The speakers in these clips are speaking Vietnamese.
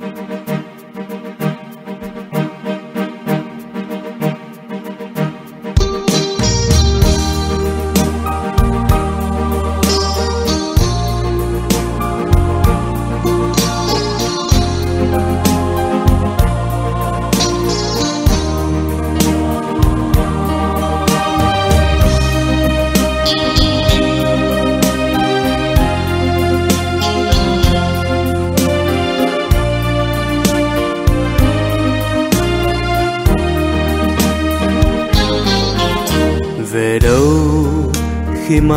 you.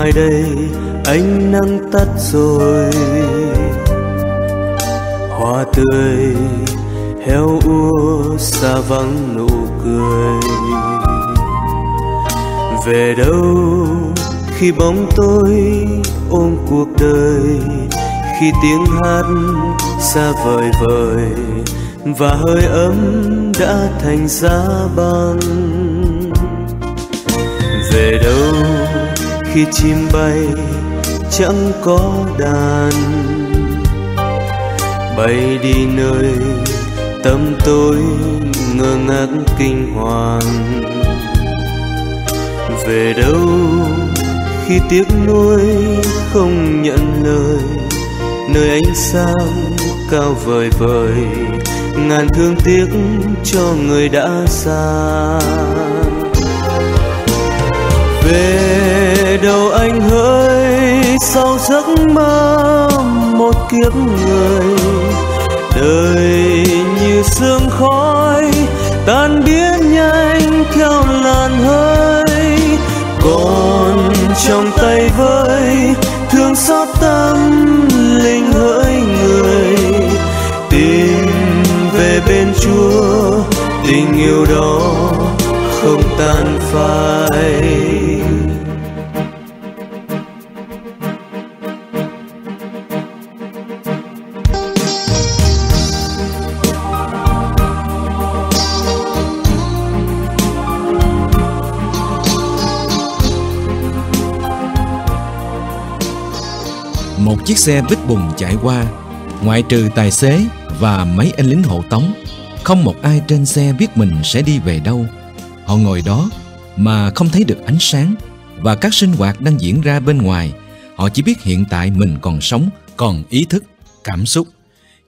ngoài đây ánh nắng tắt rồi hoa tươi heo ua xa vắng nụ cười về đâu khi bóng tôi ôm cuộc đời khi tiếng hát xa vời vời và hơi ấm đã thành giá băng về đâu khi chim bay chẳng có đàn bay đi nơi tâm tôi ngơ ngác kinh hoàng về đâu khi tiếc nuối không nhận lời nơi ánh sáng cao vời vời ngàn thương tiếc cho người đã xa về đầu anh hỡi sau giấc mơ một kiếp người đời như sương khói tan biến nhanh theo làn hơi còn trong tay với thương xót tâm linh hỡi người tìm về bên chúa tình yêu đó không tan phai một chiếc xe bích bùng chạy qua ngoại trừ tài xế và mấy anh lính hộ tống không một ai trên xe biết mình sẽ đi về đâu Họ ngồi đó mà không thấy được ánh sáng và các sinh hoạt đang diễn ra bên ngoài. Họ chỉ biết hiện tại mình còn sống, còn ý thức, cảm xúc.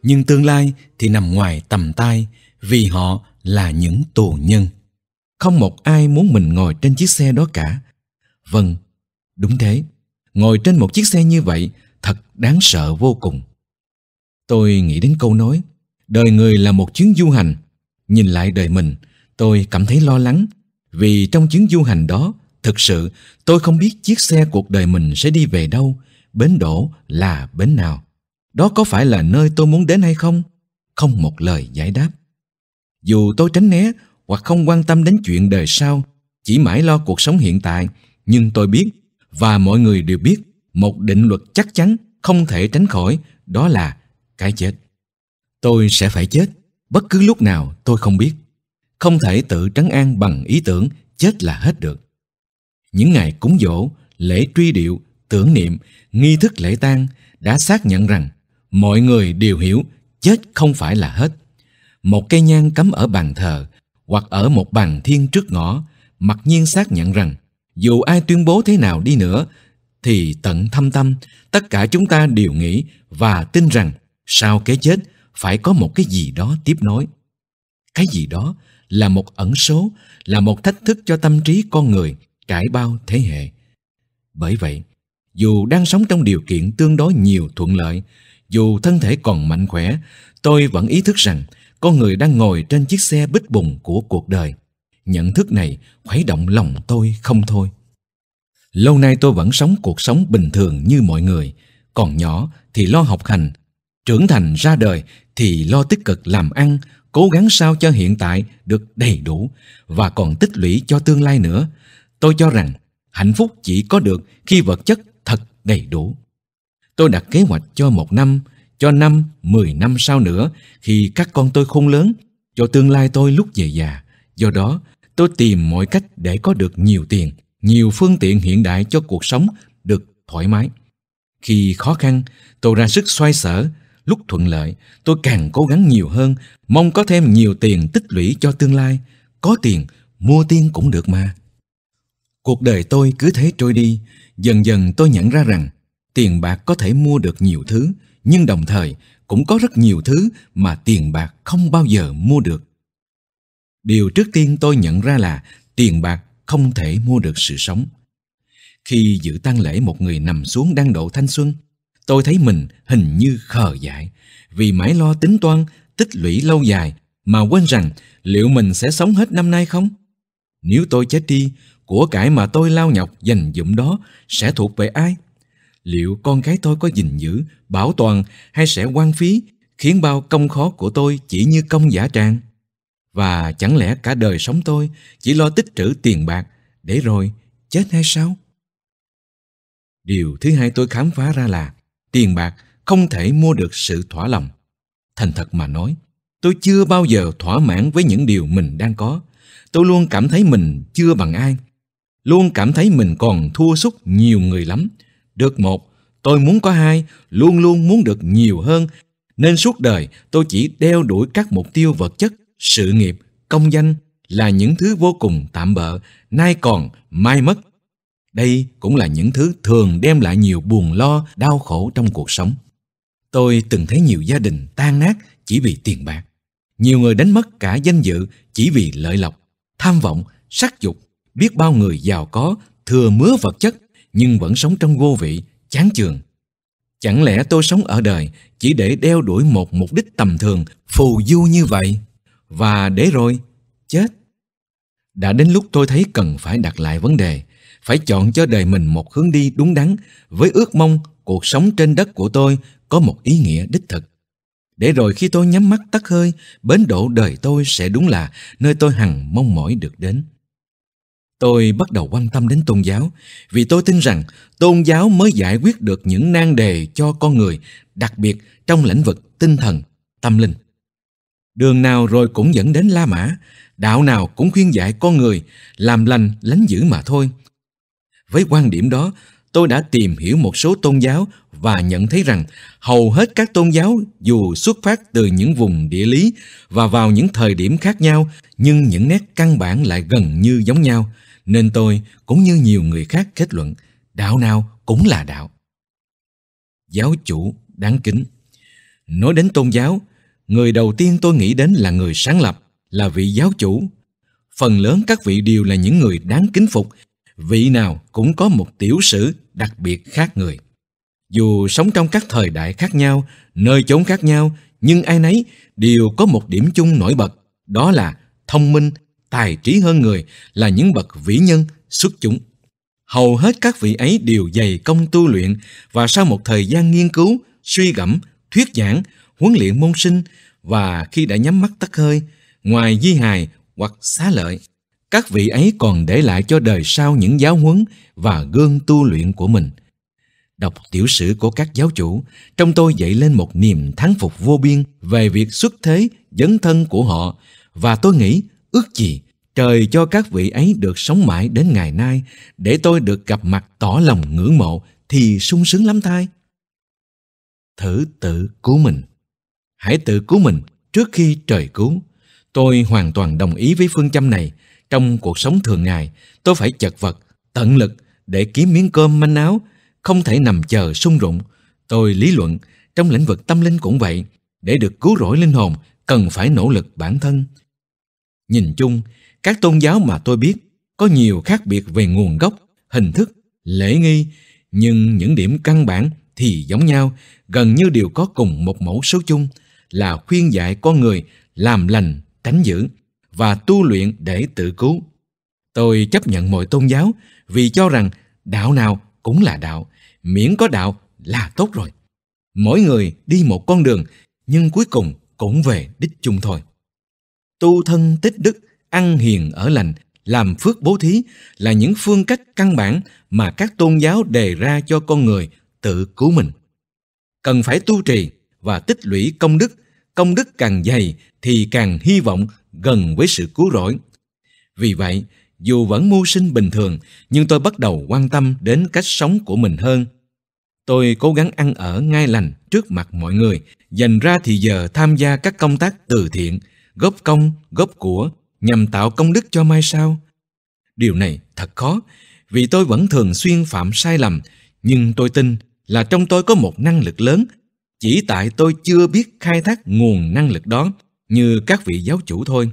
Nhưng tương lai thì nằm ngoài tầm tay vì họ là những tù nhân. Không một ai muốn mình ngồi trên chiếc xe đó cả. Vâng, đúng thế. Ngồi trên một chiếc xe như vậy thật đáng sợ vô cùng. Tôi nghĩ đến câu nói, đời người là một chuyến du hành, nhìn lại đời mình Tôi cảm thấy lo lắng vì trong chuyến du hành đó thực sự tôi không biết chiếc xe cuộc đời mình sẽ đi về đâu, bến đổ là bến nào. Đó có phải là nơi tôi muốn đến hay không? Không một lời giải đáp. Dù tôi tránh né hoặc không quan tâm đến chuyện đời sau, chỉ mãi lo cuộc sống hiện tại, nhưng tôi biết và mọi người đều biết một định luật chắc chắn không thể tránh khỏi đó là cái chết. Tôi sẽ phải chết bất cứ lúc nào tôi không biết không thể tự trấn an bằng ý tưởng chết là hết được. Những ngày cúng dỗ, lễ truy điệu, tưởng niệm, nghi thức lễ tang đã xác nhận rằng mọi người đều hiểu chết không phải là hết. Một cây nhang cắm ở bàn thờ hoặc ở một bàn thiên trước ngõ mặc nhiên xác nhận rằng dù ai tuyên bố thế nào đi nữa thì tận thâm tâm tất cả chúng ta đều nghĩ và tin rằng sau cái chết phải có một cái gì đó tiếp nối. Cái gì đó là một ẩn số, là một thách thức cho tâm trí con người trải bao thế hệ. Bởi vậy, dù đang sống trong điều kiện tương đối nhiều thuận lợi, dù thân thể còn mạnh khỏe, tôi vẫn ý thức rằng con người đang ngồi trên chiếc xe bích bùng của cuộc đời. Nhận thức này khuấy động lòng tôi không thôi. Lâu nay tôi vẫn sống cuộc sống bình thường như mọi người, còn nhỏ thì lo học hành, trưởng thành ra đời thì lo tích cực làm ăn, cố gắng sao cho hiện tại được đầy đủ và còn tích lũy cho tương lai nữa. Tôi cho rằng hạnh phúc chỉ có được khi vật chất thật đầy đủ. Tôi đặt kế hoạch cho một năm, cho năm, mười năm sau nữa khi các con tôi khôn lớn, cho tương lai tôi lúc về già. Do đó, tôi tìm mọi cách để có được nhiều tiền, nhiều phương tiện hiện đại cho cuộc sống được thoải mái. Khi khó khăn, tôi ra sức xoay sở, lúc thuận lợi tôi càng cố gắng nhiều hơn mong có thêm nhiều tiền tích lũy cho tương lai có tiền mua tiên cũng được mà cuộc đời tôi cứ thế trôi đi dần dần tôi nhận ra rằng tiền bạc có thể mua được nhiều thứ nhưng đồng thời cũng có rất nhiều thứ mà tiền bạc không bao giờ mua được điều trước tiên tôi nhận ra là tiền bạc không thể mua được sự sống khi dự tang lễ một người nằm xuống đang độ thanh xuân tôi thấy mình hình như khờ dại vì mãi lo tính toán, tích lũy lâu dài mà quên rằng liệu mình sẽ sống hết năm nay không? Nếu tôi chết đi, của cải mà tôi lao nhọc dành dụm đó sẽ thuộc về ai? Liệu con cái tôi có gìn giữ, bảo toàn hay sẽ quan phí khiến bao công khó của tôi chỉ như công giả trang Và chẳng lẽ cả đời sống tôi chỉ lo tích trữ tiền bạc để rồi chết hay sao? Điều thứ hai tôi khám phá ra là tiền bạc không thể mua được sự thỏa lòng. Thành thật mà nói, tôi chưa bao giờ thỏa mãn với những điều mình đang có. Tôi luôn cảm thấy mình chưa bằng ai. Luôn cảm thấy mình còn thua sút nhiều người lắm. Được một, tôi muốn có hai, luôn luôn muốn được nhiều hơn. Nên suốt đời tôi chỉ đeo đuổi các mục tiêu vật chất, sự nghiệp, công danh là những thứ vô cùng tạm bợ, nay còn, mai mất đây cũng là những thứ thường đem lại nhiều buồn lo, đau khổ trong cuộc sống. Tôi từng thấy nhiều gia đình tan nát chỉ vì tiền bạc. Nhiều người đánh mất cả danh dự chỉ vì lợi lộc, tham vọng, sắc dục. Biết bao người giàu có, thừa mứa vật chất nhưng vẫn sống trong vô vị, chán chường. Chẳng lẽ tôi sống ở đời chỉ để đeo đuổi một mục đích tầm thường, phù du như vậy? Và để rồi, chết. Đã đến lúc tôi thấy cần phải đặt lại vấn đề, phải chọn cho đời mình một hướng đi đúng đắn với ước mong cuộc sống trên đất của tôi có một ý nghĩa đích thực. Để rồi khi tôi nhắm mắt tắt hơi, bến đổ đời tôi sẽ đúng là nơi tôi hằng mong mỏi được đến. Tôi bắt đầu quan tâm đến tôn giáo vì tôi tin rằng tôn giáo mới giải quyết được những nan đề cho con người, đặc biệt trong lĩnh vực tinh thần, tâm linh. Đường nào rồi cũng dẫn đến La Mã, đạo nào cũng khuyên dạy con người làm lành lánh dữ mà thôi, với quan điểm đó, tôi đã tìm hiểu một số tôn giáo và nhận thấy rằng hầu hết các tôn giáo dù xuất phát từ những vùng địa lý và vào những thời điểm khác nhau nhưng những nét căn bản lại gần như giống nhau nên tôi cũng như nhiều người khác kết luận đạo nào cũng là đạo giáo chủ đáng kính nói đến tôn giáo người đầu tiên tôi nghĩ đến là người sáng lập là vị giáo chủ phần lớn các vị đều là những người đáng kính phục vị nào cũng có một tiểu sử đặc biệt khác người dù sống trong các thời đại khác nhau nơi chốn khác nhau nhưng ai nấy đều có một điểm chung nổi bật đó là thông minh tài trí hơn người là những bậc vĩ nhân xuất chúng hầu hết các vị ấy đều dày công tu luyện và sau một thời gian nghiên cứu suy gẫm thuyết giảng huấn luyện môn sinh và khi đã nhắm mắt tắt hơi ngoài di hài hoặc xá lợi các vị ấy còn để lại cho đời sau những giáo huấn và gương tu luyện của mình. Đọc tiểu sử của các giáo chủ, trong tôi dậy lên một niềm thắng phục vô biên về việc xuất thế, dấn thân của họ và tôi nghĩ ước gì trời cho các vị ấy được sống mãi đến ngày nay để tôi được gặp mặt tỏ lòng ngưỡng mộ thì sung sướng lắm thay. Thử tự cứu mình. Hãy tự cứu mình trước khi trời cứu. Tôi hoàn toàn đồng ý với phương châm này trong cuộc sống thường ngày, tôi phải chật vật, tận lực để kiếm miếng cơm manh áo, không thể nằm chờ sung rụng. Tôi lý luận, trong lĩnh vực tâm linh cũng vậy, để được cứu rỗi linh hồn cần phải nỗ lực bản thân. Nhìn chung, các tôn giáo mà tôi biết có nhiều khác biệt về nguồn gốc, hình thức, lễ nghi, nhưng những điểm căn bản thì giống nhau, gần như đều có cùng một mẫu số chung là khuyên dạy con người làm lành, tránh dữ, và tu luyện để tự cứu. Tôi chấp nhận mọi tôn giáo vì cho rằng đạo nào cũng là đạo, miễn có đạo là tốt rồi. Mỗi người đi một con đường nhưng cuối cùng cũng về đích chung thôi. Tu thân tích đức, ăn hiền ở lành, làm phước bố thí là những phương cách căn bản mà các tôn giáo đề ra cho con người tự cứu mình. Cần phải tu trì và tích lũy công đức, công đức càng dày thì càng hy vọng gần với sự cứu rỗi. Vì vậy, dù vẫn mưu sinh bình thường, nhưng tôi bắt đầu quan tâm đến cách sống của mình hơn. Tôi cố gắng ăn ở ngay lành trước mặt mọi người, dành ra thì giờ tham gia các công tác từ thiện, góp công, góp của nhằm tạo công đức cho mai sau. Điều này thật khó, vì tôi vẫn thường xuyên phạm sai lầm, nhưng tôi tin là trong tôi có một năng lực lớn, chỉ tại tôi chưa biết khai thác nguồn năng lực đó như các vị giáo chủ thôi.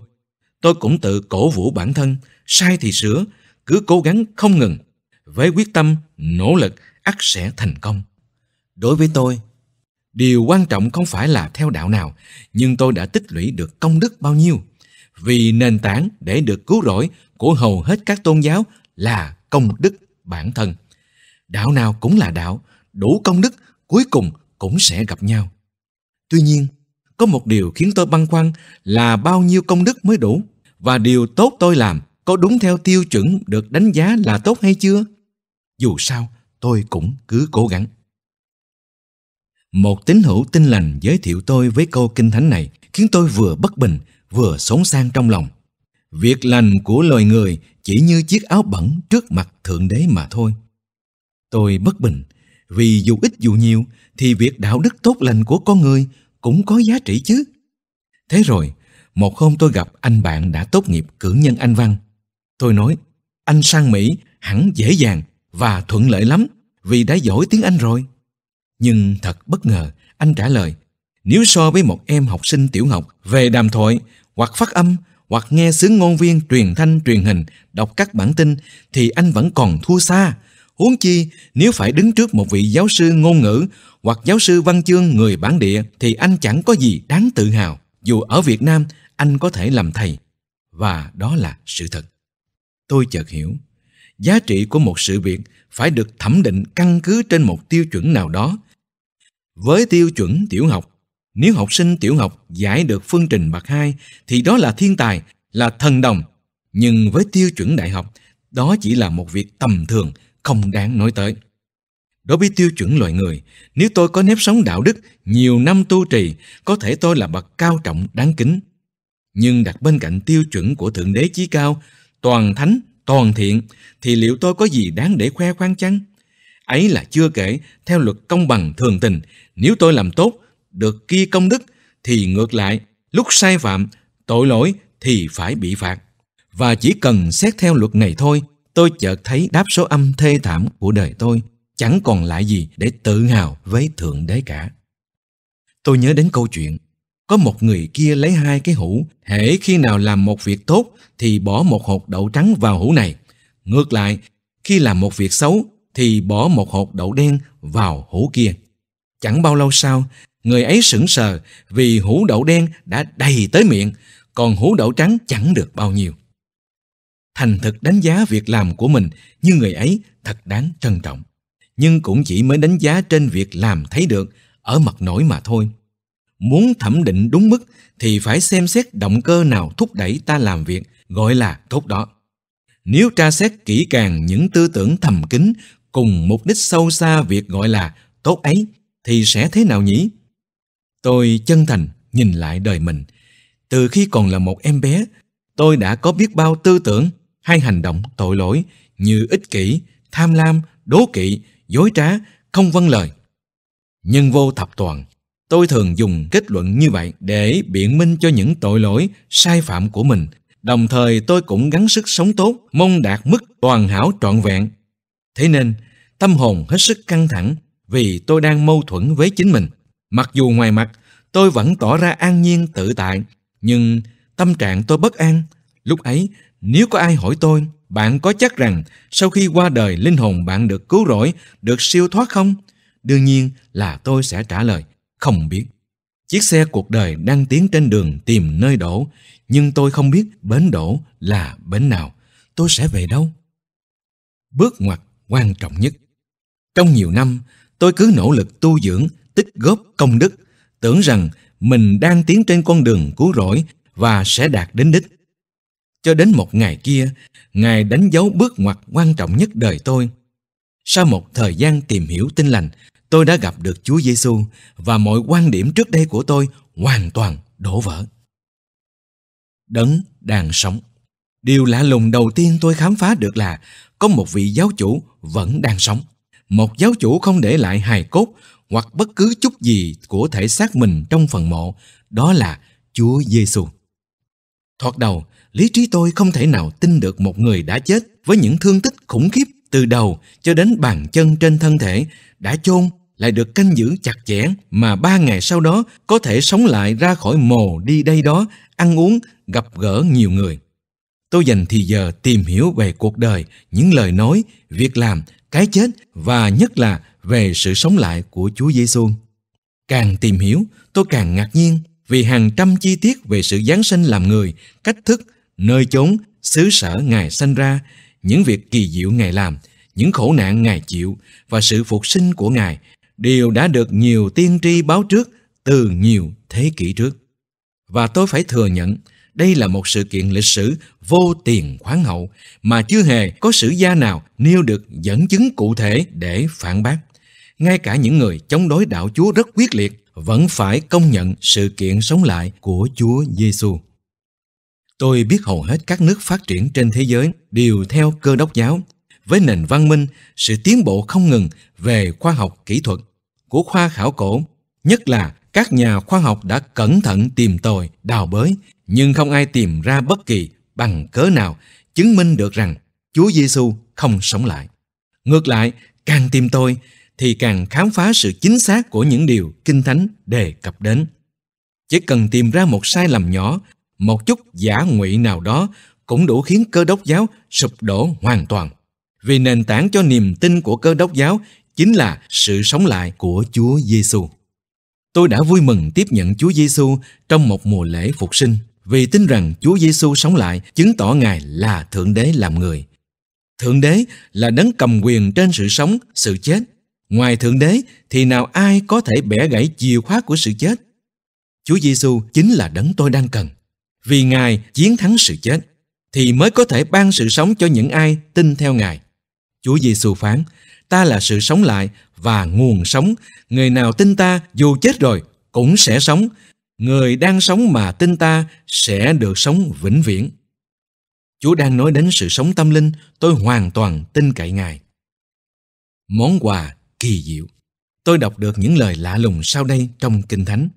Tôi cũng tự cổ vũ bản thân, sai thì sửa, cứ cố gắng không ngừng. Với quyết tâm, nỗ lực, ắt sẽ thành công. Đối với tôi, điều quan trọng không phải là theo đạo nào, nhưng tôi đã tích lũy được công đức bao nhiêu. Vì nền tảng để được cứu rỗi của hầu hết các tôn giáo là công đức bản thân. Đạo nào cũng là đạo, đủ công đức cuối cùng cũng sẽ gặp nhau. Tuy nhiên, có một điều khiến tôi băn khoăn là bao nhiêu công đức mới đủ và điều tốt tôi làm có đúng theo tiêu chuẩn được đánh giá là tốt hay chưa? Dù sao, tôi cũng cứ cố gắng. Một tín hữu tin lành giới thiệu tôi với câu kinh thánh này khiến tôi vừa bất bình vừa sống sang trong lòng. Việc lành của loài người chỉ như chiếc áo bẩn trước mặt Thượng Đế mà thôi. Tôi bất bình vì dù ít dù nhiều thì việc đạo đức tốt lành của con người cũng có giá trị chứ. Thế rồi, một hôm tôi gặp anh bạn đã tốt nghiệp cử nhân Anh Văn. Tôi nói, anh sang Mỹ hẳn dễ dàng và thuận lợi lắm vì đã giỏi tiếng Anh rồi. Nhưng thật bất ngờ, anh trả lời, nếu so với một em học sinh tiểu học về đàm thoại hoặc phát âm hoặc nghe sướng ngôn viên truyền thanh truyền hình đọc các bản tin thì anh vẫn còn thua xa Huống chi, nếu phải đứng trước một vị giáo sư ngôn ngữ hoặc giáo sư văn chương người bản địa thì anh chẳng có gì đáng tự hào. Dù ở Việt Nam, anh có thể làm thầy. Và đó là sự thật. Tôi chợt hiểu, giá trị của một sự việc phải được thẩm định căn cứ trên một tiêu chuẩn nào đó. Với tiêu chuẩn tiểu học, nếu học sinh tiểu học giải được phương trình bậc hai thì đó là thiên tài, là thần đồng. Nhưng với tiêu chuẩn đại học, đó chỉ là một việc tầm thường không đáng nói tới. Đối với tiêu chuẩn loài người, nếu tôi có nếp sống đạo đức nhiều năm tu trì, có thể tôi là bậc cao trọng đáng kính. Nhưng đặt bên cạnh tiêu chuẩn của Thượng Đế Chí Cao, toàn thánh, toàn thiện, thì liệu tôi có gì đáng để khoe khoang chăng? Ấy là chưa kể, theo luật công bằng thường tình, nếu tôi làm tốt, được kia công đức, thì ngược lại, lúc sai phạm, tội lỗi thì phải bị phạt. Và chỉ cần xét theo luật này thôi tôi chợt thấy đáp số âm thê thảm của đời tôi chẳng còn lại gì để tự hào với Thượng Đế cả. Tôi nhớ đến câu chuyện, có một người kia lấy hai cái hũ, hễ khi nào làm một việc tốt thì bỏ một hột đậu trắng vào hũ này. Ngược lại, khi làm một việc xấu thì bỏ một hột đậu đen vào hũ kia. Chẳng bao lâu sau, người ấy sững sờ vì hũ đậu đen đã đầy tới miệng, còn hũ đậu trắng chẳng được bao nhiêu thành thực đánh giá việc làm của mình như người ấy thật đáng trân trọng nhưng cũng chỉ mới đánh giá trên việc làm thấy được ở mặt nổi mà thôi muốn thẩm định đúng mức thì phải xem xét động cơ nào thúc đẩy ta làm việc gọi là tốt đó nếu tra xét kỹ càng những tư tưởng thầm kín cùng mục đích sâu xa việc gọi là tốt ấy thì sẽ thế nào nhỉ tôi chân thành nhìn lại đời mình từ khi còn là một em bé tôi đã có biết bao tư tưởng hay hành động tội lỗi như ích kỷ, tham lam, đố kỵ, dối trá, không vâng lời. Nhân vô thập toàn, tôi thường dùng kết luận như vậy để biện minh cho những tội lỗi, sai phạm của mình. Đồng thời tôi cũng gắng sức sống tốt, mong đạt mức toàn hảo trọn vẹn. Thế nên, tâm hồn hết sức căng thẳng vì tôi đang mâu thuẫn với chính mình. Mặc dù ngoài mặt, tôi vẫn tỏ ra an nhiên tự tại, nhưng tâm trạng tôi bất an. Lúc ấy, nếu có ai hỏi tôi, bạn có chắc rằng sau khi qua đời linh hồn bạn được cứu rỗi, được siêu thoát không? Đương nhiên là tôi sẽ trả lời, không biết. Chiếc xe cuộc đời đang tiến trên đường tìm nơi đổ, nhưng tôi không biết bến đổ là bến nào. Tôi sẽ về đâu? Bước ngoặt quan trọng nhất. Trong nhiều năm, tôi cứ nỗ lực tu dưỡng, tích góp công đức, tưởng rằng mình đang tiến trên con đường cứu rỗi và sẽ đạt đến đích cho đến một ngày kia, Ngài đánh dấu bước ngoặt quan trọng nhất đời tôi. Sau một thời gian tìm hiểu tin lành, tôi đã gặp được Chúa Giêsu và mọi quan điểm trước đây của tôi hoàn toàn đổ vỡ. Đấng đang sống. Điều lạ lùng đầu tiên tôi khám phá được là có một vị giáo chủ vẫn đang sống. Một giáo chủ không để lại hài cốt hoặc bất cứ chút gì của thể xác mình trong phần mộ, đó là Chúa Giêsu. Thoạt đầu, lý trí tôi không thể nào tin được một người đã chết với những thương tích khủng khiếp từ đầu cho đến bàn chân trên thân thể đã chôn lại được canh giữ chặt chẽ mà ba ngày sau đó có thể sống lại ra khỏi mồ đi đây đó, ăn uống, gặp gỡ nhiều người. Tôi dành thì giờ tìm hiểu về cuộc đời, những lời nói, việc làm, cái chết và nhất là về sự sống lại của Chúa Giêsu. Càng tìm hiểu, tôi càng ngạc nhiên vì hàng trăm chi tiết về sự Giáng sinh làm người, cách thức, nơi chốn, xứ sở Ngài sanh ra, những việc kỳ diệu Ngài làm, những khổ nạn Ngài chịu và sự phục sinh của Ngài đều đã được nhiều tiên tri báo trước từ nhiều thế kỷ trước. Và tôi phải thừa nhận, đây là một sự kiện lịch sử vô tiền khoáng hậu mà chưa hề có sử gia nào nêu được dẫn chứng cụ thể để phản bác. Ngay cả những người chống đối đạo Chúa rất quyết liệt vẫn phải công nhận sự kiện sống lại của Chúa Giêsu. Tôi biết hầu hết các nước phát triển trên thế giới đều theo cơ đốc giáo, với nền văn minh, sự tiến bộ không ngừng về khoa học kỹ thuật của khoa khảo cổ, nhất là các nhà khoa học đã cẩn thận tìm tòi, đào bới, nhưng không ai tìm ra bất kỳ bằng cớ nào chứng minh được rằng Chúa Giêsu không sống lại. Ngược lại, càng tìm tôi thì càng khám phá sự chính xác của những điều Kinh Thánh đề cập đến. Chỉ cần tìm ra một sai lầm nhỏ một chút giả ngụy nào đó cũng đủ khiến cơ đốc giáo sụp đổ hoàn toàn. Vì nền tảng cho niềm tin của cơ đốc giáo chính là sự sống lại của Chúa Giêsu. Tôi đã vui mừng tiếp nhận Chúa Giêsu trong một mùa lễ phục sinh vì tin rằng Chúa Giêsu sống lại chứng tỏ Ngài là Thượng Đế làm người. Thượng Đế là đấng cầm quyền trên sự sống, sự chết. Ngoài Thượng Đế thì nào ai có thể bẻ gãy chìa khóa của sự chết? Chúa Giêsu chính là đấng tôi đang cần vì Ngài chiến thắng sự chết, thì mới có thể ban sự sống cho những ai tin theo Ngài. Chúa Giêsu phán, ta là sự sống lại và nguồn sống. Người nào tin ta dù chết rồi cũng sẽ sống. Người đang sống mà tin ta sẽ được sống vĩnh viễn. Chúa đang nói đến sự sống tâm linh, tôi hoàn toàn tin cậy Ngài. Món quà kỳ diệu. Tôi đọc được những lời lạ lùng sau đây trong Kinh Thánh.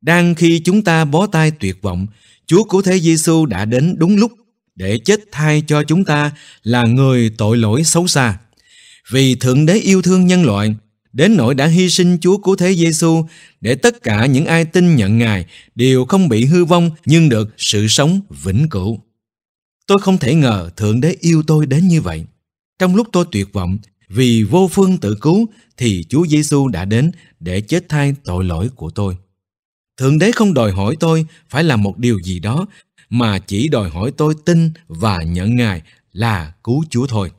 Đang khi chúng ta bó tay tuyệt vọng, Chúa Cứu Thế Giêsu đã đến đúng lúc để chết thay cho chúng ta là người tội lỗi xấu xa. Vì Thượng Đế yêu thương nhân loại, đến nỗi đã hy sinh Chúa Cứu Thế Giêsu để tất cả những ai tin nhận Ngài đều không bị hư vong nhưng được sự sống vĩnh cửu. Tôi không thể ngờ Thượng Đế yêu tôi đến như vậy. Trong lúc tôi tuyệt vọng vì vô phương tự cứu thì Chúa Giêsu đã đến để chết thay tội lỗi của tôi thượng đế không đòi hỏi tôi phải làm một điều gì đó mà chỉ đòi hỏi tôi tin và nhận ngài là cứu chúa thôi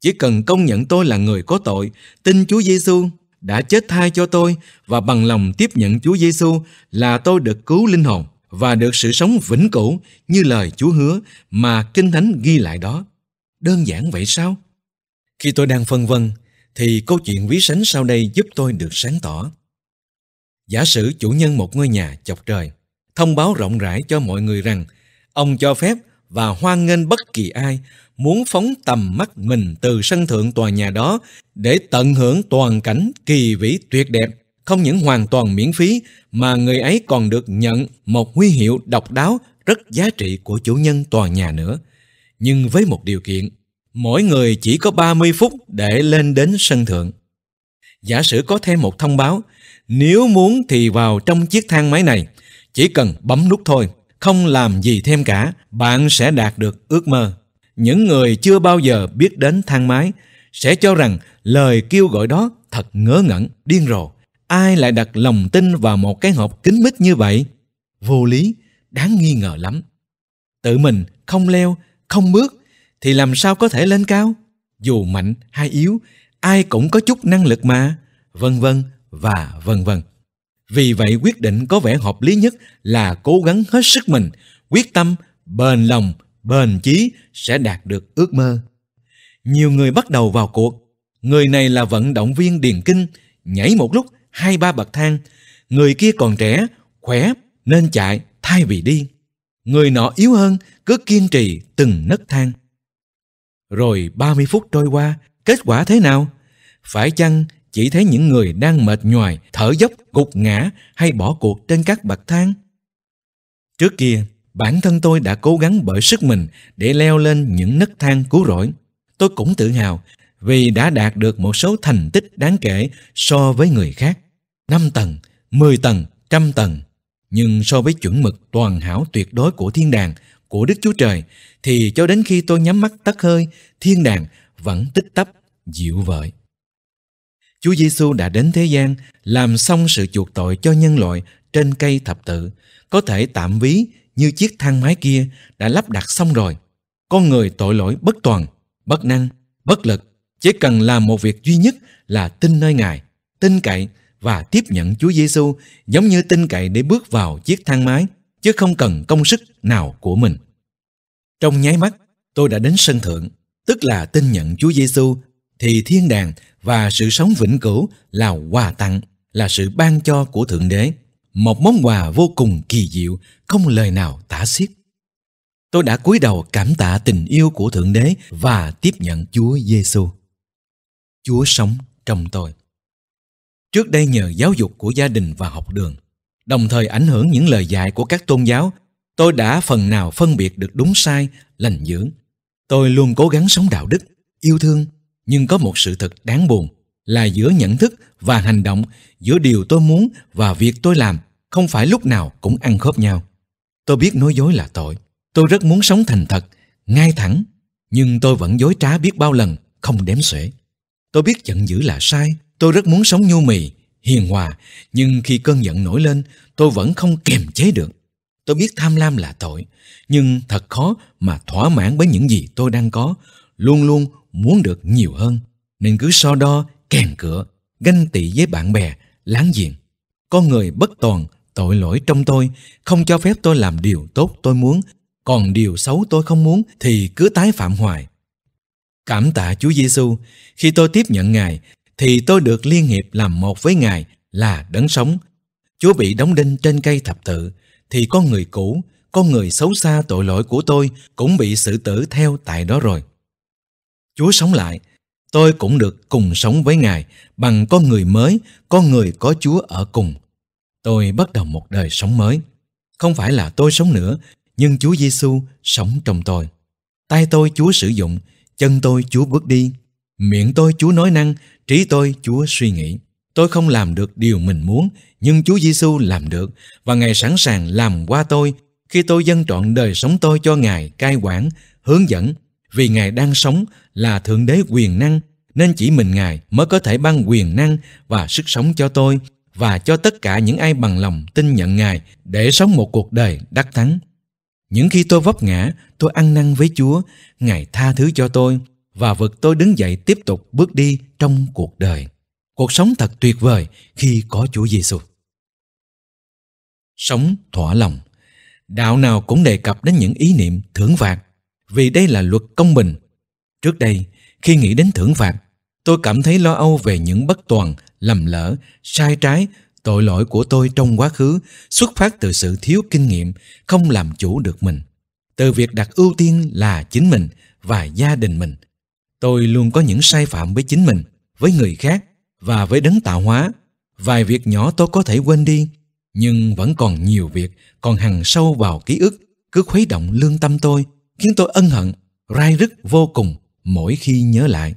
chỉ cần công nhận tôi là người có tội tin chúa giêsu đã chết thay cho tôi và bằng lòng tiếp nhận chúa giêsu là tôi được cứu linh hồn và được sự sống vĩnh cửu như lời chúa hứa mà kinh thánh ghi lại đó đơn giản vậy sao khi tôi đang phân vân thì câu chuyện quý sánh sau đây giúp tôi được sáng tỏ Giả sử chủ nhân một ngôi nhà chọc trời, thông báo rộng rãi cho mọi người rằng ông cho phép và hoan nghênh bất kỳ ai muốn phóng tầm mắt mình từ sân thượng tòa nhà đó để tận hưởng toàn cảnh kỳ vĩ tuyệt đẹp, không những hoàn toàn miễn phí mà người ấy còn được nhận một huy hiệu độc đáo rất giá trị của chủ nhân tòa nhà nữa. Nhưng với một điều kiện, mỗi người chỉ có 30 phút để lên đến sân thượng. Giả sử có thêm một thông báo nếu muốn thì vào trong chiếc thang máy này, chỉ cần bấm nút thôi, không làm gì thêm cả, bạn sẽ đạt được ước mơ. Những người chưa bao giờ biết đến thang máy sẽ cho rằng lời kêu gọi đó thật ngớ ngẩn, điên rồ. Ai lại đặt lòng tin vào một cái hộp kín mít như vậy? Vô lý, đáng nghi ngờ lắm. Tự mình không leo, không bước thì làm sao có thể lên cao? Dù mạnh hay yếu, ai cũng có chút năng lực mà, vân vân, và vân vân. Vì vậy quyết định có vẻ hợp lý nhất là cố gắng hết sức mình, quyết tâm, bền lòng, bền chí sẽ đạt được ước mơ. Nhiều người bắt đầu vào cuộc. Người này là vận động viên điền kinh, nhảy một lúc hai ba bậc thang. Người kia còn trẻ, khỏe nên chạy thay vì đi. Người nọ yếu hơn cứ kiên trì từng nấc thang. Rồi 30 phút trôi qua, kết quả thế nào? Phải chăng chỉ thấy những người đang mệt nhoài, thở dốc, gục ngã hay bỏ cuộc trên các bậc thang. Trước kia, bản thân tôi đã cố gắng bởi sức mình để leo lên những nấc thang cứu rỗi. Tôi cũng tự hào vì đã đạt được một số thành tích đáng kể so với người khác. 5 tầng, 10 tầng, trăm tầng. Nhưng so với chuẩn mực toàn hảo tuyệt đối của thiên đàng, của Đức Chúa Trời, thì cho đến khi tôi nhắm mắt tắt hơi, thiên đàng vẫn tích tắp, dịu vợi. Chúa Giêsu đã đến thế gian làm xong sự chuộc tội cho nhân loại trên cây thập tự, có thể tạm ví như chiếc thang máy kia đã lắp đặt xong rồi. Con người tội lỗi bất toàn, bất năng, bất lực, chỉ cần làm một việc duy nhất là tin nơi Ngài, tin cậy và tiếp nhận Chúa Giêsu giống như tin cậy để bước vào chiếc thang máy, chứ không cần công sức nào của mình. Trong nháy mắt, tôi đã đến sân thượng, tức là tin nhận Chúa Giêsu thì thiên đàng và sự sống vĩnh cửu là quà tặng, là sự ban cho của Thượng Đế. Một món quà vô cùng kỳ diệu, không lời nào tả xiết. Tôi đã cúi đầu cảm tạ tình yêu của Thượng Đế và tiếp nhận Chúa Giêsu. Chúa sống trong tôi. Trước đây nhờ giáo dục của gia đình và học đường, đồng thời ảnh hưởng những lời dạy của các tôn giáo, tôi đã phần nào phân biệt được đúng sai, lành dưỡng. Tôi luôn cố gắng sống đạo đức, yêu thương nhưng có một sự thật đáng buồn là giữa nhận thức và hành động giữa điều tôi muốn và việc tôi làm không phải lúc nào cũng ăn khớp nhau tôi biết nói dối là tội tôi rất muốn sống thành thật ngay thẳng nhưng tôi vẫn dối trá biết bao lần không đếm xuể tôi biết giận dữ là sai tôi rất muốn sống nhu mì hiền hòa nhưng khi cơn giận nổi lên tôi vẫn không kiềm chế được tôi biết tham lam là tội nhưng thật khó mà thỏa mãn với những gì tôi đang có luôn luôn muốn được nhiều hơn nên cứ so đo kèn cửa ganh tị với bạn bè láng giềng con người bất toàn tội lỗi trong tôi không cho phép tôi làm điều tốt tôi muốn còn điều xấu tôi không muốn thì cứ tái phạm hoài cảm tạ chúa giêsu khi tôi tiếp nhận ngài thì tôi được liên hiệp làm một với ngài là đấng sống chúa bị đóng đinh trên cây thập tự thì con người cũ con người xấu xa tội lỗi của tôi cũng bị xử tử theo tại đó rồi Chúa sống lại, tôi cũng được cùng sống với Ngài bằng con người mới, con người có Chúa ở cùng. Tôi bắt đầu một đời sống mới. Không phải là tôi sống nữa, nhưng Chúa Giêsu sống trong tôi. Tay tôi Chúa sử dụng, chân tôi Chúa bước đi, miệng tôi Chúa nói năng, trí tôi Chúa suy nghĩ. Tôi không làm được điều mình muốn, nhưng Chúa Giêsu làm được và Ngài sẵn sàng làm qua tôi khi tôi dâng trọn đời sống tôi cho Ngài cai quản, hướng dẫn vì Ngài đang sống là Thượng Đế quyền năng, nên chỉ mình Ngài mới có thể ban quyền năng và sức sống cho tôi và cho tất cả những ai bằng lòng tin nhận Ngài để sống một cuộc đời đắc thắng. Những khi tôi vấp ngã, tôi ăn năn với Chúa, Ngài tha thứ cho tôi và vực tôi đứng dậy tiếp tục bước đi trong cuộc đời. Cuộc sống thật tuyệt vời khi có Chúa Giêsu. Sống thỏa lòng Đạo nào cũng đề cập đến những ý niệm thưởng phạt vì đây là luật công bình. Trước đây, khi nghĩ đến thưởng phạt, tôi cảm thấy lo âu về những bất toàn, lầm lỡ, sai trái, tội lỗi của tôi trong quá khứ xuất phát từ sự thiếu kinh nghiệm, không làm chủ được mình. Từ việc đặt ưu tiên là chính mình và gia đình mình, tôi luôn có những sai phạm với chính mình, với người khác và với đấng tạo hóa. Vài việc nhỏ tôi có thể quên đi, nhưng vẫn còn nhiều việc còn hằn sâu vào ký ức cứ khuấy động lương tâm tôi khiến tôi ân hận, rai rứt vô cùng mỗi khi nhớ lại.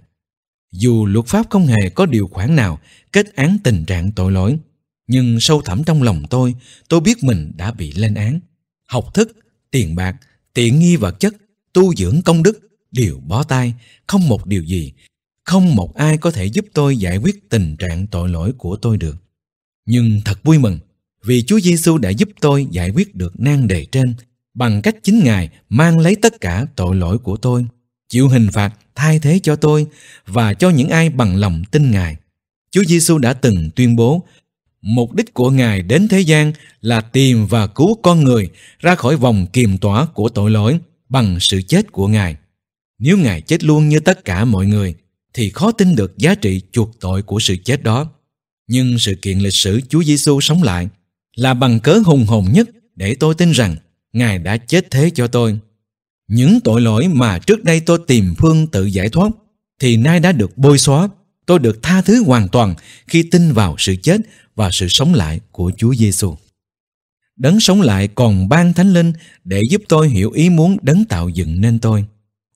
Dù luật pháp không hề có điều khoản nào kết án tình trạng tội lỗi, nhưng sâu thẳm trong lòng tôi, tôi biết mình đã bị lên án. Học thức, tiền bạc, tiện nghi vật chất, tu dưỡng công đức đều bó tay, không một điều gì, không một ai có thể giúp tôi giải quyết tình trạng tội lỗi của tôi được. Nhưng thật vui mừng, vì Chúa Giêsu đã giúp tôi giải quyết được nan đề trên bằng cách chính Ngài mang lấy tất cả tội lỗi của tôi, chịu hình phạt thay thế cho tôi và cho những ai bằng lòng tin Ngài. Chúa Giêsu đã từng tuyên bố, mục đích của Ngài đến thế gian là tìm và cứu con người ra khỏi vòng kiềm tỏa của tội lỗi bằng sự chết của Ngài. Nếu Ngài chết luôn như tất cả mọi người, thì khó tin được giá trị chuộc tội của sự chết đó. Nhưng sự kiện lịch sử Chúa Giêsu sống lại là bằng cớ hùng hồn nhất để tôi tin rằng Ngài đã chết thế cho tôi. Những tội lỗi mà trước đây tôi tìm phương tự giải thoát thì nay đã được bôi xóa. Tôi được tha thứ hoàn toàn khi tin vào sự chết và sự sống lại của Chúa Giêsu. Đấng sống lại còn ban thánh linh để giúp tôi hiểu ý muốn đấng tạo dựng nên tôi.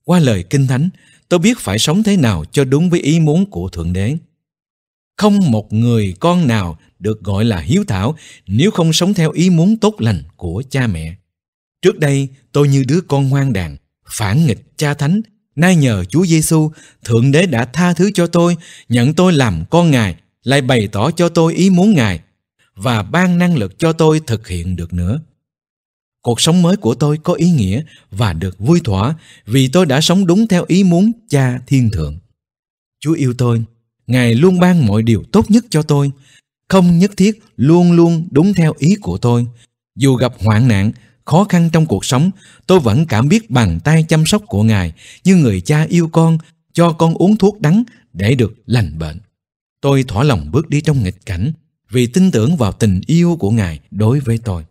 Qua lời kinh thánh, tôi biết phải sống thế nào cho đúng với ý muốn của Thượng Đế. Không một người con nào được gọi là hiếu thảo nếu không sống theo ý muốn tốt lành của cha mẹ. Trước đây tôi như đứa con ngoan đàn, phản nghịch cha thánh, nay nhờ Chúa Giêsu, Thượng Đế đã tha thứ cho tôi, nhận tôi làm con Ngài, lại bày tỏ cho tôi ý muốn Ngài và ban năng lực cho tôi thực hiện được nữa. Cuộc sống mới của tôi có ý nghĩa và được vui thỏa vì tôi đã sống đúng theo ý muốn Cha Thiên Thượng. Chúa yêu tôi, Ngài luôn ban mọi điều tốt nhất cho tôi, không nhất thiết luôn luôn đúng theo ý của tôi. Dù gặp hoạn nạn, khó khăn trong cuộc sống, tôi vẫn cảm biết bàn tay chăm sóc của Ngài như người cha yêu con, cho con uống thuốc đắng để được lành bệnh. Tôi thỏa lòng bước đi trong nghịch cảnh vì tin tưởng vào tình yêu của Ngài đối với tôi.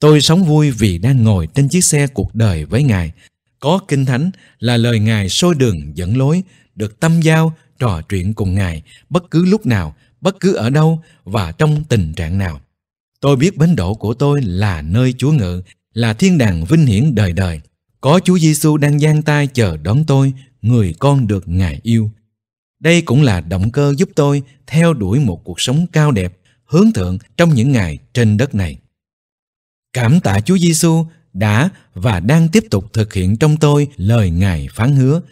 Tôi sống vui vì đang ngồi trên chiếc xe cuộc đời với Ngài. Có Kinh Thánh là lời Ngài sôi đường dẫn lối, được tâm giao trò chuyện cùng Ngài bất cứ lúc nào, bất cứ ở đâu và trong tình trạng nào. Tôi biết bến đỗ của tôi là nơi Chúa ngự, là thiên đàng vinh hiển đời đời. Có Chúa Giêsu đang giang tay chờ đón tôi, người con được Ngài yêu. Đây cũng là động cơ giúp tôi theo đuổi một cuộc sống cao đẹp, hướng thượng trong những ngày trên đất này. Cảm tạ Chúa Giêsu đã và đang tiếp tục thực hiện trong tôi lời Ngài phán hứa.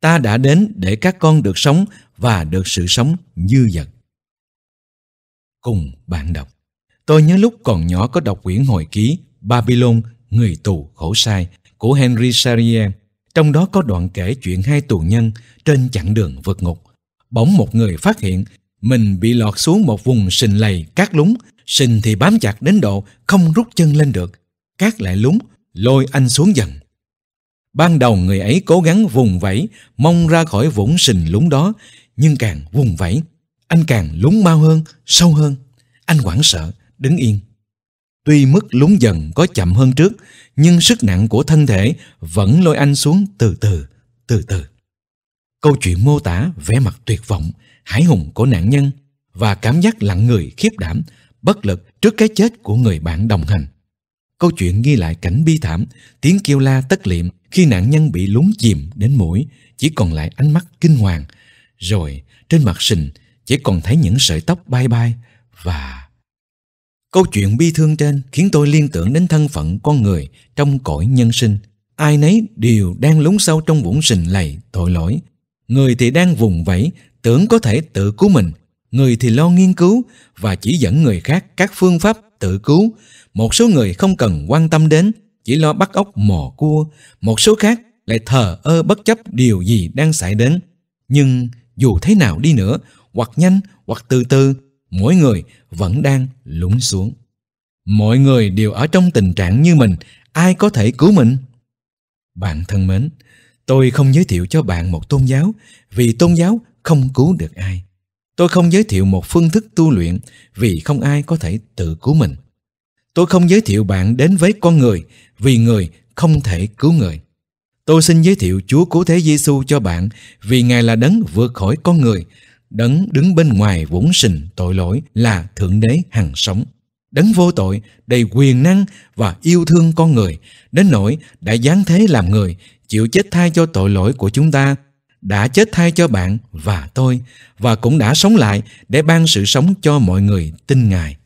Ta đã đến để các con được sống và được sự sống dư dật. Cùng bạn đọc. Tôi nhớ lúc còn nhỏ có đọc quyển hồi ký Babylon, người tù khổ sai của Henry sarien Trong đó có đoạn kể chuyện hai tù nhân trên chặng đường vượt ngục. Bỗng một người phát hiện mình bị lọt xuống một vùng sình lầy cát lúng, sình thì bám chặt đến độ không rút chân lên được, cát lại lúng, lôi anh xuống dần. Ban đầu người ấy cố gắng vùng vẫy, mong ra khỏi vũng sình lúng đó, nhưng càng vùng vẫy, anh càng lúng mau hơn, sâu hơn. Anh hoảng sợ, đứng yên. Tuy mức lún dần có chậm hơn trước, nhưng sức nặng của thân thể vẫn lôi anh xuống từ từ, từ từ. Câu chuyện mô tả vẻ mặt tuyệt vọng, hãi hùng của nạn nhân và cảm giác lặng người khiếp đảm, bất lực trước cái chết của người bạn đồng hành. Câu chuyện ghi lại cảnh bi thảm, tiếng kêu la tất liệm khi nạn nhân bị lún chìm đến mũi, chỉ còn lại ánh mắt kinh hoàng. Rồi trên mặt sình chỉ còn thấy những sợi tóc bay bay và Câu chuyện bi thương trên khiến tôi liên tưởng đến thân phận con người trong cõi nhân sinh. Ai nấy đều đang lún sâu trong vũng sình lầy, tội lỗi. Người thì đang vùng vẫy, tưởng có thể tự cứu mình. Người thì lo nghiên cứu và chỉ dẫn người khác các phương pháp tự cứu. Một số người không cần quan tâm đến, chỉ lo bắt ốc mò cua. Một số khác lại thờ ơ bất chấp điều gì đang xảy đến. Nhưng dù thế nào đi nữa, hoặc nhanh hoặc từ từ, mỗi người vẫn đang lún xuống. Mọi người đều ở trong tình trạng như mình, ai có thể cứu mình? Bạn thân mến, tôi không giới thiệu cho bạn một tôn giáo vì tôn giáo không cứu được ai. Tôi không giới thiệu một phương thức tu luyện vì không ai có thể tự cứu mình. Tôi không giới thiệu bạn đến với con người vì người không thể cứu người. Tôi xin giới thiệu Chúa Cứu Thế Giêsu cho bạn vì Ngài là đấng vượt khỏi con người, đấng đứng bên ngoài vốn sình tội lỗi là thượng đế hằng sống đấng vô tội đầy quyền năng và yêu thương con người đến nỗi đã giáng thế làm người chịu chết thay cho tội lỗi của chúng ta đã chết thay cho bạn và tôi và cũng đã sống lại để ban sự sống cho mọi người tin ngài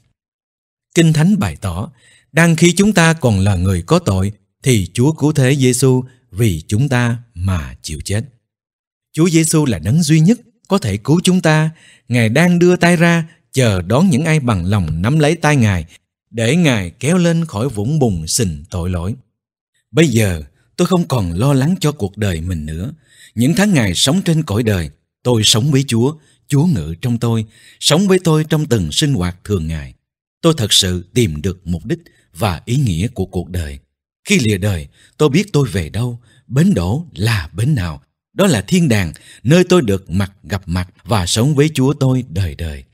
kinh thánh bày tỏ đang khi chúng ta còn là người có tội thì chúa cứu thế giêsu vì chúng ta mà chịu chết chúa giêsu là đấng duy nhất có thể cứu chúng ta. Ngài đang đưa tay ra, chờ đón những ai bằng lòng nắm lấy tay Ngài, để Ngài kéo lên khỏi vũng bùn sình tội lỗi. Bây giờ, tôi không còn lo lắng cho cuộc đời mình nữa. Những tháng ngày sống trên cõi đời, tôi sống với Chúa, Chúa ngự trong tôi, sống với tôi trong từng sinh hoạt thường ngày. Tôi thật sự tìm được mục đích và ý nghĩa của cuộc đời. Khi lìa đời, tôi biết tôi về đâu, bến đổ là bến nào đó là thiên đàng, nơi tôi được mặt gặp mặt và sống với Chúa tôi đời đời.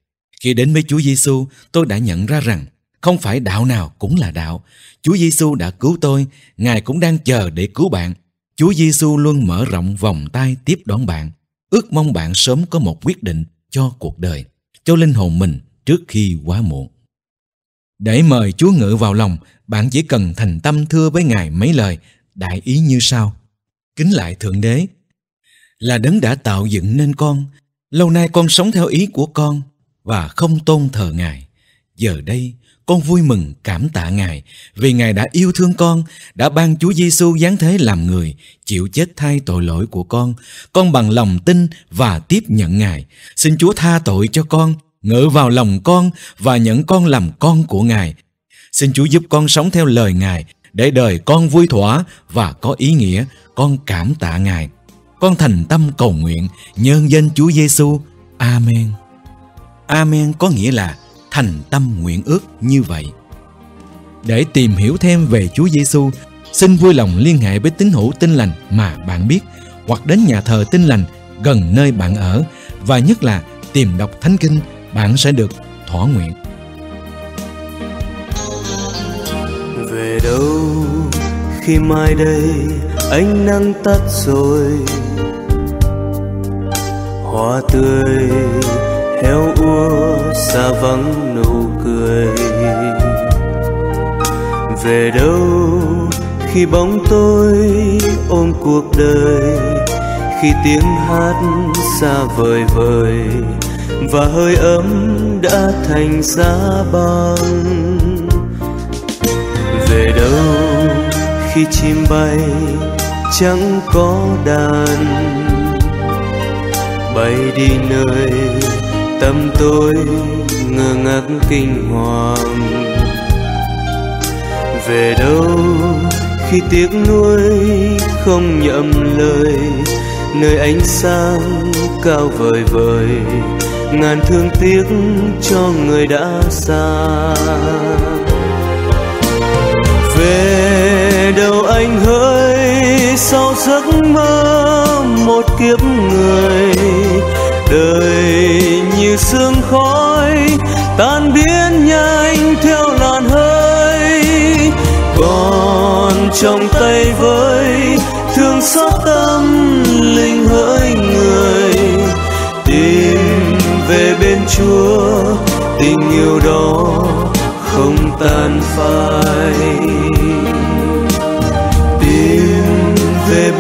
Khi đến với Chúa Giêsu, tôi đã nhận ra rằng không phải đạo nào cũng là đạo. Chúa Giêsu đã cứu tôi, Ngài cũng đang chờ để cứu bạn. Chúa Giêsu luôn mở rộng vòng tay tiếp đón bạn, ước mong bạn sớm có một quyết định cho cuộc đời, cho linh hồn mình trước khi quá muộn. Để mời Chúa ngự vào lòng, bạn chỉ cần thành tâm thưa với Ngài mấy lời, đại ý như sau. Kính lại Thượng Đế, là đấng đã tạo dựng nên con lâu nay con sống theo ý của con và không tôn thờ ngài giờ đây con vui mừng cảm tạ ngài vì ngài đã yêu thương con đã ban chúa giêsu giáng thế làm người chịu chết thay tội lỗi của con con bằng lòng tin và tiếp nhận ngài xin chúa tha tội cho con ngự vào lòng con và nhận con làm con của ngài xin chúa giúp con sống theo lời ngài để đời con vui thỏa và có ý nghĩa con cảm tạ ngài con thành tâm cầu nguyện nhân danh Chúa Giêsu. Amen. Amen có nghĩa là thành tâm nguyện ước như vậy. Để tìm hiểu thêm về Chúa Giêsu, xin vui lòng liên hệ với tín hữu Tin lành mà bạn biết hoặc đến nhà thờ Tin lành gần nơi bạn ở và nhất là tìm đọc Thánh Kinh, bạn sẽ được thỏa nguyện. Về đâu khi mai đây ánh nắng tắt rồi hoa tươi heo ua xa vắng nụ cười về đâu khi bóng tôi ôm cuộc đời khi tiếng hát xa vời vời và hơi ấm đã thành giá băng về đâu khi chim bay chẳng có đàn bay đi nơi tâm tôi ngơ ngác kinh hoàng về đâu khi tiếc nuối không nhậm lời nơi ánh sáng cao vời vời ngàn thương tiếc cho người đã xa về về đâu anh hỡi sau giấc mơ một kiếp người đời như sương khói tan biến nhanh theo làn hơi còn trong tay với thương xót tâm linh hỡi người tìm về bên chúa tình yêu đó không tan phai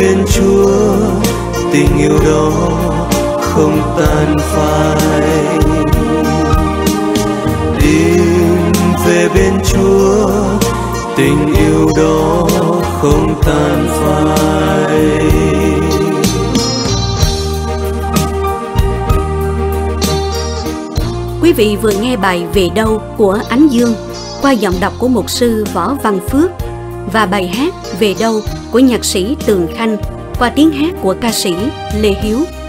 bên chúa tình yêu đó không tan phai đêm về bên chúa tình yêu đó không tan phai Quý vị vừa nghe bài Về đâu của Ánh Dương qua giọng đọc của mục sư Võ Văn Phước và bài hát Về đâu của nhạc sĩ Tường Khanh qua tiếng hát của ca sĩ Lê Hiếu